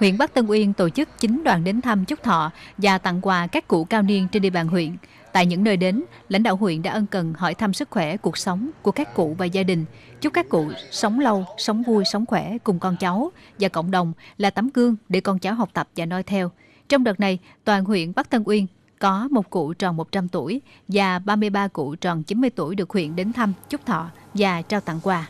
huyện Bắc Tân Uyên tổ chức 9 đoàn đến thăm chúc thọ và tặng quà các cụ cao niên trên địa bàn huyện. Tại những nơi đến, lãnh đạo huyện đã ân cần hỏi thăm sức khỏe, cuộc sống của các cụ và gia đình, chúc các cụ sống lâu, sống vui, sống khỏe cùng con cháu và cộng đồng là tấm gương để con cháu học tập và noi theo. Trong đợt này, toàn huyện Bắc Tân Uyên có một cụ tròn 100 tuổi và 33 cụ tròn 90 tuổi được huyện đến thăm, chúc thọ và trao tặng quà.